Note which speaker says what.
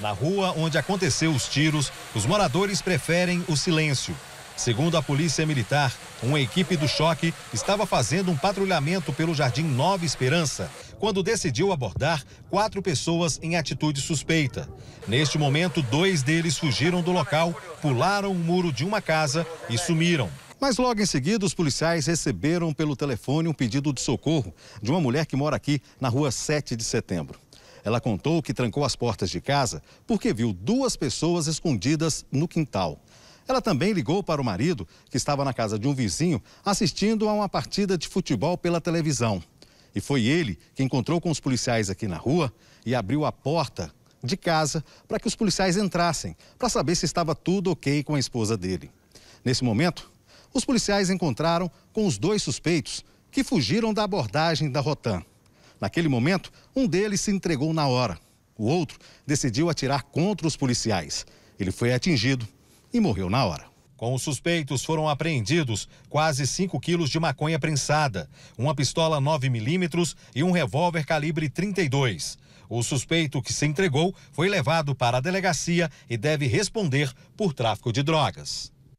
Speaker 1: Na rua onde aconteceu os tiros, os moradores preferem o silêncio. Segundo a Polícia Militar, uma equipe do choque estava fazendo um patrulhamento pelo Jardim Nova Esperança quando decidiu abordar quatro pessoas em atitude suspeita. Neste momento, dois deles fugiram do local, pularam o muro de uma casa e sumiram. Mas logo em seguida, os policiais receberam pelo telefone um pedido de socorro de uma mulher que mora aqui na rua 7 de setembro. Ela contou que trancou as portas de casa porque viu duas pessoas escondidas no quintal. Ela também ligou para o marido, que estava na casa de um vizinho, assistindo a uma partida de futebol pela televisão. E foi ele que encontrou com os policiais aqui na rua e abriu a porta de casa para que os policiais entrassem, para saber se estava tudo ok com a esposa dele. Nesse momento, os policiais encontraram com os dois suspeitos que fugiram da abordagem da Rotan. Naquele momento, um deles se entregou na hora. O outro decidiu atirar contra os policiais. Ele foi atingido e morreu na hora. Com os suspeitos foram apreendidos quase 5 quilos de maconha prensada, uma pistola 9 milímetros e um revólver calibre 32. O suspeito que se entregou foi levado para a delegacia e deve responder por tráfico de drogas.